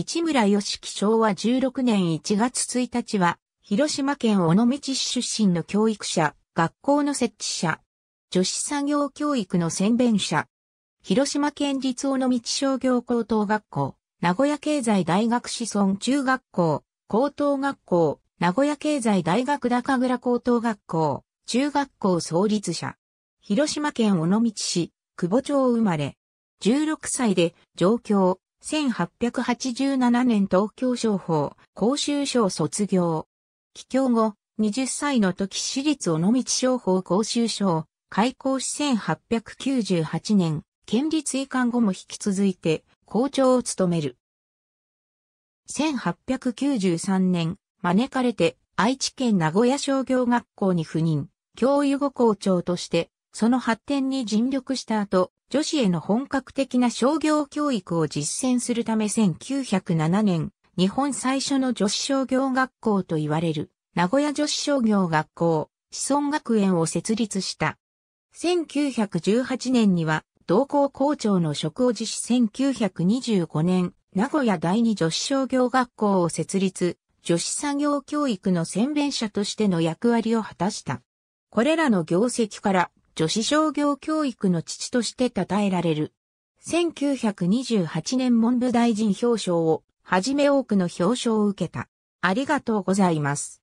市村義樹昭和16年1月1日は、広島県尾道市出身の教育者、学校の設置者、女子産業教育の宣伝者、広島県立尾道商業高等学校、名古屋経済大学子孫中学校、高等学校、名古屋経済大学高倉高等学校、中学校創立者。広島県尾道市、久保町生まれ。16歳で上京、1887年東京商法、公衆省卒業。帰郷後、20歳の時私立尾道商法公衆省、開校し1898年、県立移管後も引き続いて、校長を務める。1893年、招かれて、愛知県名古屋商業学校に赴任、教諭後校長として、その発展に尽力した後、女子への本格的な商業教育を実践するため1907年、日本最初の女子商業学校と言われる、名古屋女子商業学校、子孫学園を設立した。1918年には、同校校長の職を実施1925年、名古屋第二女子商業学校を設立、女子産業教育の宣伝者としての役割を果たした。これらの業績から女子商業教育の父として称えられる。1928年文部大臣表彰をはじめ多くの表彰を受けた。ありがとうございます。